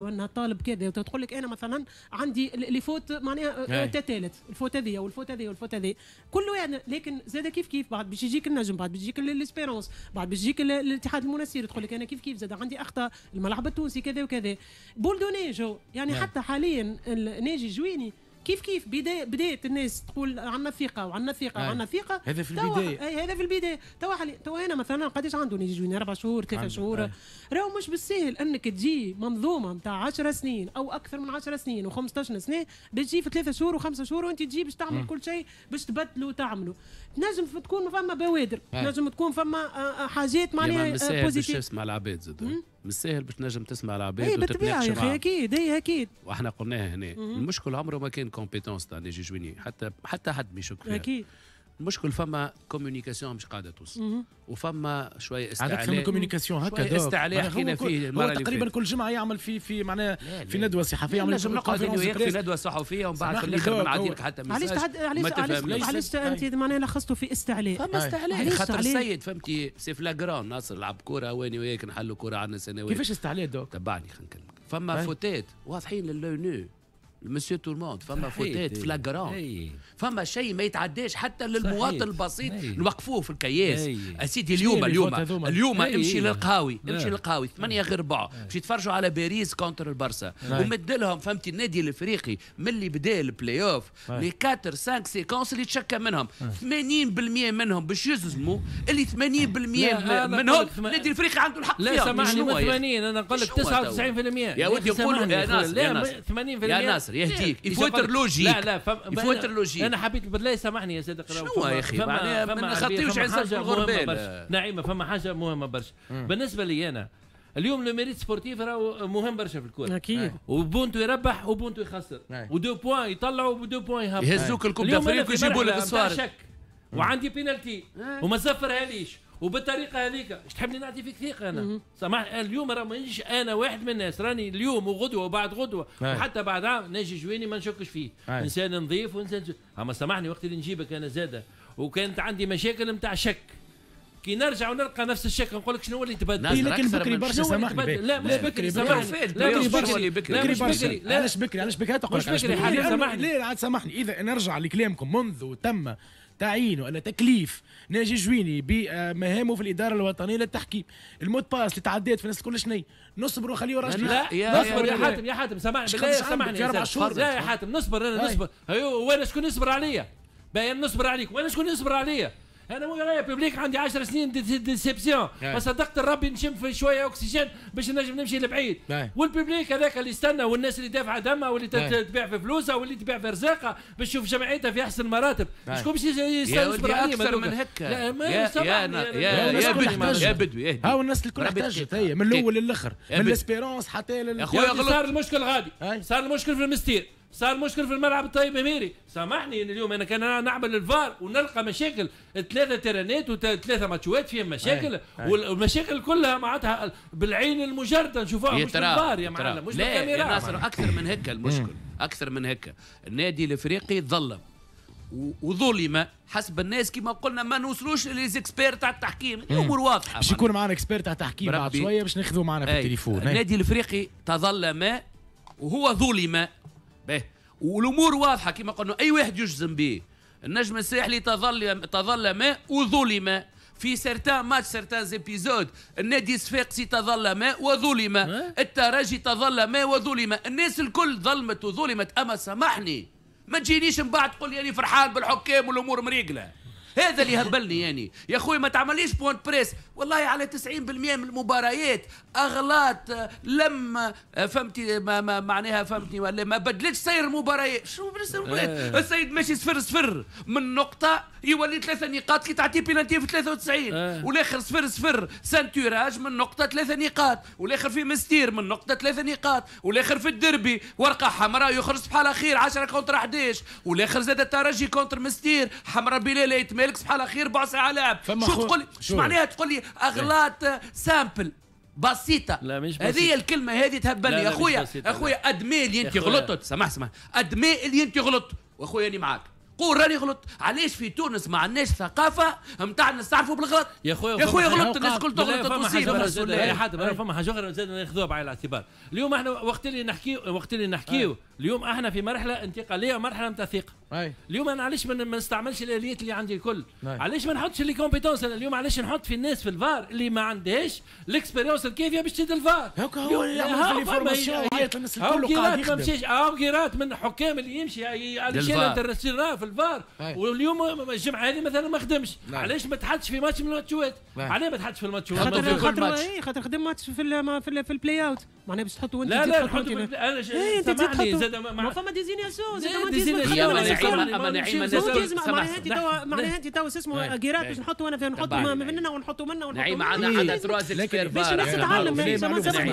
وانها طالب كذا وتقول لك انا مثلا عندي اللي فوت معناها آه، تتالت الفوت هذه والفوت هذه والفوت هذه كله يعني لكن زاد كيف كيف بعد باش يجيك النجم بعد باش يجيك الاسبيرونس بعد باش يجيك الاتحاد المنسير تقول لك انا كيف كيف زاد عندي اخطاء الملعب التونسي كذا وكذا بولدو نيجو يعني نعم. حتى حاليا ناجي جويني كيف كيف بدايه بدايه الناس تقول عندنا ثقه وعندنا ثقه وعندنا ثقه هذا في البدايه اي هذا في البدايه توا توا انا مثلا قداش عنده يجوني اربع شهور ثلاث شهور راهو مش بالسهل انك تجي منظومه نتاع 10 سنين او اكثر من 10 سنين و15 سنه باش تجي في ثلاثة شهور وخمسة شهور وانت تجي باش تعمل كل شيء باش تبدلوا وتعملوا تنجم تكون فما بوادر تنجم تكون فما آه، آه، حاجات معناها بوزيتيف. آه، باش العباد زاد ساهل باش تنجم تسمع العباد إيه، وتتناقش معاهم. اي اكيد اي اكيد واحنا قلناها هنا المشكل عمره ما كان كومبيتونس تاع لي جويني حتى حتى حد ما يشك فيها اكيد المشكل فما كوميونيكاسيون مش قاعده توصل وفما شويه استعلاء فما كوميونيكاسيون هكا استعلاء حكينا فيه المره اللي تقريبا كل جمعه يعمل في في معناها في ندوه صحفيه يعمل نجم نقعد في ندوه صحفيه ومن بعد في الاخر بنعطي لك حتى علاش علاش علاش انت معناها لخصته في استعلاء فما استعلاء خاطر السيد فهمتي سي فلاغران ناصر لعب كوره واني وياك نحلوا كوره عندنا سنوات كيفاش استعلاء دوك تبعني خلينا نكلمك فما فوتات واضحين للونو مسيو تو الموند فما فوتات فلاغرون فما شيء ما يتعداش حتى للمواطن البسيط نوقفوه في الكياس اسيدي اليوم اليوم اليوم امشي للقهاوي نعم. امشي للقهاوي 8 غير ربع باش نعم. يتفرجوا على باريس كونتر نعم. البرسا ومد لهم فهمتي النادي الافريقي ملي بدا البلاي اوف لي 4 5 سيكونس اللي تشكى منهم 80% منهم باش يزموا اللي 80% منهم النادي الافريقي عنده الحق لا سامحني 80 انا نقول لك 99% يا ودي قول يا ناس 80% يا ناس ياسر يهديك يفوتر لوجيك لا لا فم... يفوتر لوجيك انا حبيت بالله سامحني يا سيد قراوي شنو يا اخي معناها يعني ما نخطيوش عزاز في الغربال نعيمه فما حاجه مهمه برشا بالنسبه لي انا اليوم لو ميريت سبورتيف راهو مهم برشا في الكوره اكيد نعم. وبونتو يربح وبونتو يخسر نعم. ودو بوان يطلعوا ودو بوان يهبط يهزوك الكوب دافريك ويجيبوا لك الصوارد وعندي بينالتي نعم. وما صفرها ليش وبالطريقه هذيك اش تحبني نعطي فيك ثقه انا سامح اليوم راه مانيش انا واحد من الناس راني اليوم وغدوه وبعد غدوه أي. وحتى بعد عام ناجي جويني ما نشكش فيه أي. انسان نظيف وانسان اما سامحني وقت اللي نجيبك انا زاده وكانت عندي مشاكل نتاع شك كي نرجع ونلقى نفس الشك نقول لك شنو اللي تبدل لكن بكري برشا سامحني لا مش بكري سامحني لا مش بكري بكري برشا لا مش بكري علاش بكري تقول مش بكري سامحني لا عاد سامحني اذا نرجع لكلامكم منذ تم تعيين ولا تكليف ناجي جويني بمهامه في الاداره الوطنيه للتحكيم المود باس اللي تعديت في الناس كل شني نصبر وخليه راجل لا يا نصبر يا, يا حاتم يا حاتم سامعني بالله سامحني لا يا حاتم نصبر انا نصبر هيو وانا شكون يصبر عليا باين نصبر عليك وين شكون يصبر عليا انا ورايا بيبليك عندي 10 سنين ديسيبسيون نعم. ما صدقت ربي نشم في شويه اكسجين باش نجم نمشي لبعيد نعم. والبيبليك هذاك اللي استنى والناس اللي دافعه دمها واللي نعم. تبيع في فلوسها واللي تبيع في رزاقها باش تشوف جمعيتها في احسن مراتب شكون باش يستنى عليهم اكثر من هكا لا ما يا يا يا بدوي يا بدوي هاو الناس الكل احتاجت هي من الاول للاخر من الاسبيرونس حتى للاخر صار المشكل غادي صار المشكل في المستير صار مشكل في الملعب الطيب ميري سامحني اليوم انا كان نعمل الفار ونلقى مشاكل ثلاثه ترانات وثلاثه ماتشوات فيهم مشاكل أي. أي. والمشاكل كلها معناتها بالعين المجرده نشوفوها مش الفار يا معلم مش بالكاميرا يا ناصر اكثر من هكا المشكل اكثر من هكا النادي الافريقي ظلم وظلم حسب الناس كما قلنا ما نوصلوش للاكسبير تاع التحكيم الامور واضحه باش يكون معنا اكسبير تاع التحكيم بعد شويه باش ناخذوا معنا في التليفون النادي الافريقي تظلم وهو ظلم به والامور واضحه كما قلنا اي واحد يجزم به النجم الساحلي تظلم تظلم وظلم في سيرتان ماتش سيرتان زيبيزود النادي الصفاقسي تظلم وظلم الترجي تظلم وظلم الناس الكل ظلمت وظلمت اما سامحني ما تجينيش من بعد تقول لي يعني فرحان بالحكام والامور مريقله هذا اللي هبلني يعني يا اخوي ما تعمليش بوينت بريس والله على 90% من المباريات اغلاط لم فهمتي ما, ما معناها فهمتني ولا ما بدلتش سير المباريات شو بدل المباريات آه. السيد ماشي صفر صفر من نقطه يولي ثلاثه نقاط كي تعطيه بينالتي في 93 آه. والاخر صفر صفر سانتوراج من نقطه ثلاثه نقاط والاخر في مستير من نقطه ثلاثه نقاط والاخر في الدربي ورقه حمراء يخرج بحال اخير 10 كونتر 11 والاخر زاد الترجي كونتر مستير حمراء بلال الزمالك صباح الخير بعصا لعب شو تقول شو معناها تقول لي اغلاط آه، سامبل بسيطه لا مش بسيطه هذه الكلمه هذه تهبلني يا اخويا اخويا ادمي اللي انت غلطت سمح سمح ادمي اللي انت غلطت واخويا انا معاك قول راني غلط علاش في تونس ما عندناش ثقافه نتاع نستعرفوا بالغلط يا خويا يا خويا غلطت الناس كل تغلط تصيب يا حاتم انا فما حاجه اخرى لازم ناخذوها بعين الاعتبار اليوم احنا وقت اللي نحكي وقت اللي نحكيو آه. اليوم احنا في مرحله انتقاليه ومرحله نتاع ثقه اليوم انا علاش ما نستعملش الاليات اللي عندي الكل علاش ما نحطش لي كومبيتونس انا اليوم علاش نحط في الناس في الفار اللي ما عندهاش الاكسبيريونس الكافيه باش تشد الفار هاكا هو اللي يعمل الانفورماسيون هي الناس الكل قاعد يخدم اه مشيش من حكام اللي يمشي على الشارع الرسول في الفار إيه. واليوم الجمعه هذه مثلا ما خدمش نعم. علاش ما تحطش في ماتش من الماتشات علاش نعم. ما تحطش في الماتش خاطر خاطر إيه، خاطر خدم ماتش في في, في البلاي اوت معناها باش تحطوا إيه، انت لا لا تحطوا انا سامحني زاد ما فما ديزينياسيون زاد ما ديزينياسيون اما نعيمه معناها انت توا معناها انت توا اسمه جيرات باش نحطوا انا فيها نحطوا مننا ونحطوا منا ونحطوا نعيمه عندها عندها تراز باش الناس تتعلم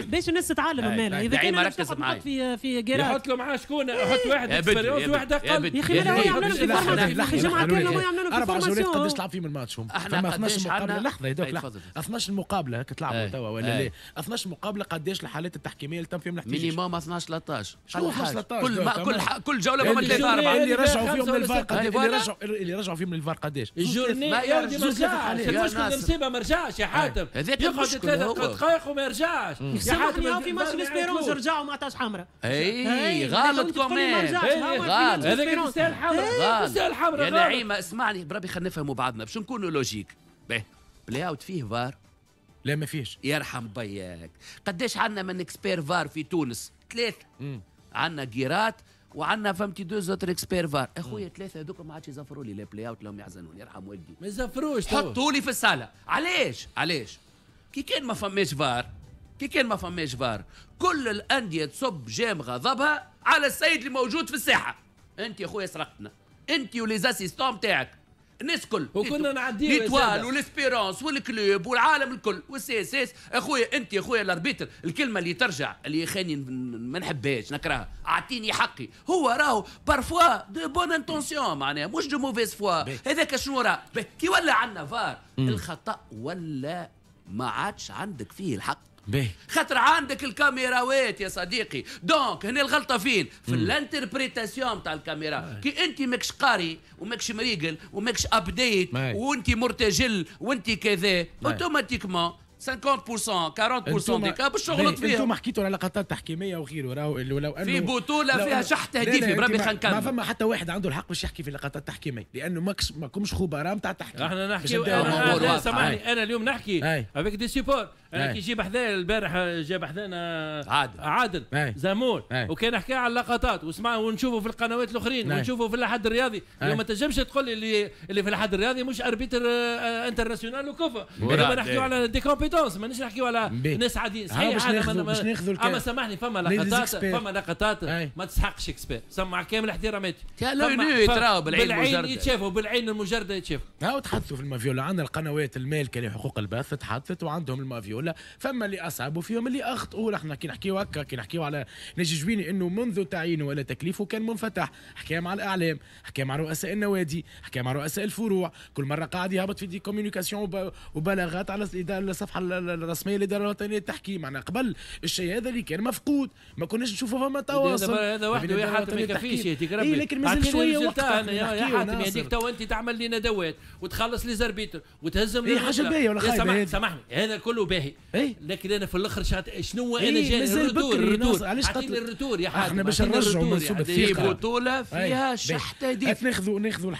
باش الناس تتعلم مالا اذا كان ركز معايا في في جيرات نحط له معاه شكون نحط واحد اكسبيريونس واحد اقل يا اخي مالا هو يعمل في جمعه كانوا ما يعملوا اربع جولات قداش تلعب فيهم الماتش فما 12 مقابله لحظه هذوك إيه، 12 مقابله هكا تلعبوا إيه، توا ولا إيه. لا 12 مقابله قداش الحالات التحكيميه اللي تم فيهم الاحتجاج؟ مينيموم 12 13 شنو 12 13 كل كل كل جوله فما اللي أيوة. رجعوا فيهم للفار قداش اللي رجعوا اللي رجعوا فيهم للفار قداش؟ المشكل نسيبه ما رجعش يا حاتم يقعد ثلاث دقائق وما يرجعش يا حاتم في ماتش الاسبيرونز رجعوا ما عطاش حمراء اي غلط كومان غلط هذاك مثال حمراء غلطان يا نعيمة اسمعني بربي خلينا نفهموا بعضنا باش نكونوا لوجيك باهي بلاي اوت فيه فار لا ما فيش يرحم بياك قداش عندنا من اكسبير فار في تونس ثلاثة عندنا جيرات وعندنا فهمتي دو زوتر اكسبير فار اخويا ثلاثه هذوك ما عادش يزفروا لي لا بلاي اوت لهم يحزنون يرحم والدي ما يزفروش حطوا لي في الصاله علاش علاش كي كان ما فماش فار كي كان ما فماش فار كل الانديه تصب جام غضبها على السيد اللي موجود في الساحه انت يا اخويا سرقتنا انت وليزاسيستون تاعك الناس الكل وكنا نعديو ليتوال وليسبيرونس والكلوب والعالم الكل والسي اس اس اخويا انت اخويا الاربيتر الكلمه اللي ترجع اللي خاني ما نحبهاش نكرهها اعطيني حقي هو راهو بارفوا دو بون انتونسيون معناها مش دو موفيز فوا هذاك شنو راه كي ولا عندنا فار الخطا ولا ما عادش عندك فيه الحق خاطر عندك الكاميراوات يا صديقي دونك هنا الغلطه فين في الانتربريتاسيون تاع الكاميرا كي انت ماكش قاري وماكش مريقل وماكش ابديت وانت مرتجل وانت كذا اوتوماتيكمون 50% 40% ديكا باش تغلط فيها انتم حكيتوا على لقطات تحكيميه وخير راهو لو انه في بطوله فيها شح تهديفي بربي خلينا ما فما حتى واحد عنده الحق باش يحكي في لقطات تحكيميه لانه ماكش ماكمش خبراء نتاع التحكيم احنا نحكي سامحني انا اليوم نحكي افيك دي سيبور انا إيه. كي يجيب حذايا البارح جاب حذانا عادل عادل إيه. زامول إيه. وكان حكى على اللقطات وسمع ونشوفه في القنوات الاخرين ونشوفه في الاحد الرياضي لو ما تنجمش تقول لي اللي, اللي في الاحد الرياضي مش اربيتر انترناسيونال وكفى دابا نحكيو على دي كومبيتونس مانيش نحكيو على ناس عاديين آه، صحيح هذا اما آه، سامحني فما لقطات فما لقطات ما تسحقش اكسبير سمع كامل احتراماتي يتراو بالعين يتشافوا بالعين المجرده يتشافوا وتحدثوا في المافيولا عندنا القنوات المالكه لحقوق البث تحدثت وعندهم المافيولا ولا فما اللي اصعب وفيهم اللي اخطئوا احنا كي نحكيو هكا كي نحكيو على نجي جويني انه منذ تعيينه ولا تكليفه كان منفتح حكى مع الاعلام حكى مع رؤساء النوادي حكى مع رؤساء الفروع كل مره قاعد يهبط في دي كوميونيكاسيون وبلاغات على الصفحه الرسميه للاداره الوطنيه للتحكيم معنا قبل الشيء هذا اللي كان مفقود ما كناش نشوفوا فما تواصل هذا وحده يا حاتم ما يكفيش يهديك ربي إيه لكن مازال شويه وقت يا حاتم يهديك تو انت تعمل لنا دوات وتخلص لي زربيتر وتهزم إيه حاجه باهيه ولا خايبه سامحني هذا كله باهي باهي إيه؟ لكن انا في الاخر شات شنو انا إيه؟ جاي الردور الردور علاش قتل الردور يا حاج احنا باش نرجعوا منسوب الثقه في بطوله فيها شحته دي ناخذوا ناخذوا